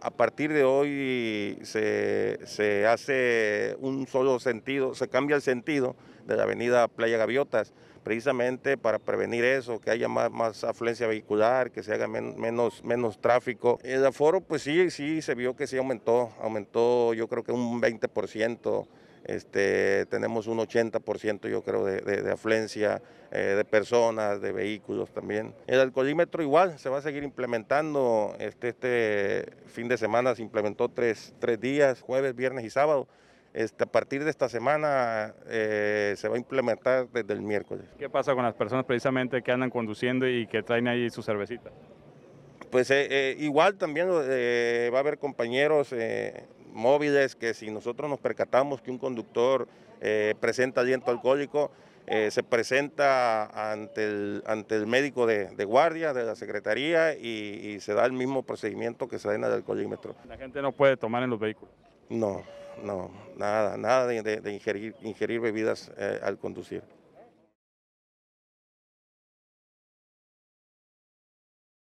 A partir de hoy se, hace un solo sentido, se cambia el sentido de la avenida Playa Gaviotas, precisamente para prevenir eso, que haya más, afluencia vehicular, que se haga menos, menos tráfico. El aforo, pues sí, sí, se vio que sí aumentó, aumentó yo creo que un 20% este, tenemos un 80% yo creo de, afluencia eh, de personas, de vehículos también. El alcoholímetro igual se va a seguir implementando, este, este fin de semana se implementó tres, tres días, jueves, viernes y sábado. Este, a partir de esta semana eh, se va a implementar desde el miércoles. ¿Qué pasa con las personas precisamente que andan conduciendo y que traen ahí su cervecita? Pues eh, igual también va a haber compañeros móviles que si nosotros nos percatamos que un conductor eh, presenta aliento alcohólico, eh, se presenta ante el, ante el médico de, guardia, de la secretaría y, se da el mismo procedimiento que se da en el alcoholímetro. La gente no puede tomar en los vehículos. No, no, nada, nada de, ingerir, ingerir bebidas eh, al conducir.